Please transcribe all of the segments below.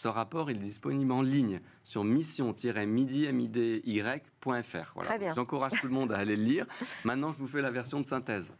Ce rapport est disponible en ligne sur mission-midi-y.fr. J'encourage tout le monde à aller le lire. Maintenant, je vous fais la version de synthèse.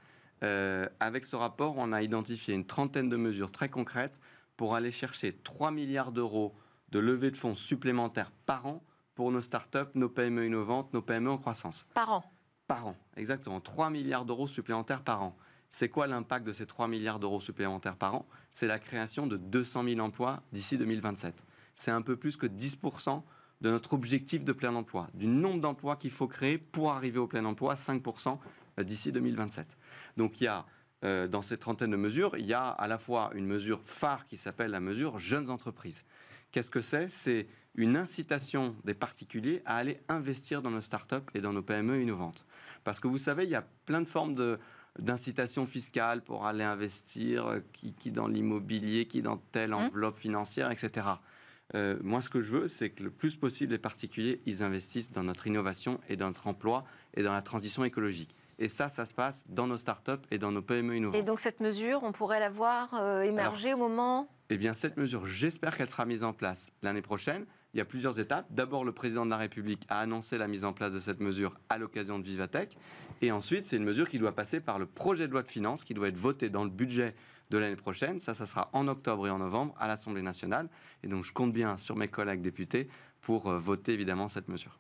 Euh, avec ce rapport, on a identifié une trentaine de mesures très concrètes pour aller chercher 3 milliards d'euros de levée de fonds supplémentaires par an pour nos startups, nos PME innovantes, nos PME en croissance. Par an Par an, exactement. 3 milliards d'euros supplémentaires par an. C'est quoi l'impact de ces 3 milliards d'euros supplémentaires par an C'est la création de 200 000 emplois d'ici 2027. C'est un peu plus que 10% de notre objectif de plein emploi, du nombre d'emplois qu'il faut créer pour arriver au plein emploi, 5% euh, d'ici 2027. Donc il y a, euh, dans ces trentaines de mesures, il y a à la fois une mesure phare qui s'appelle la mesure jeunes entreprises. Qu'est-ce que c'est C'est une incitation des particuliers à aller investir dans nos startups et dans nos PME innovantes. Parce que vous savez, il y a plein de formes de, d'incitation fiscale pour aller investir, euh, qui, dans l'immobilier, qui dans telle mmh. enveloppe financière, etc. Euh, moi, ce que je veux, c'est que le plus possible les particuliers, ils investissent dans notre innovation et dans notre emploi et dans la transition écologique. Et ça, ça se passe dans nos startups et dans nos PME innovantes. Et donc cette mesure, on pourrait la voir euh, émerger au moment Eh bien, cette mesure, j'espère qu'elle sera mise en place l'année prochaine il y a plusieurs étapes. D'abord, le président de la République a annoncé la mise en place de cette mesure à l'occasion de Vivatech. Et ensuite, c'est une mesure qui doit passer par le projet de loi de finances qui doit être voté dans le budget de l'année prochaine. Ça, ça sera en octobre et en novembre à l'Assemblée nationale. Et donc, je compte bien sur mes collègues députés pour euh, voter évidemment cette mesure.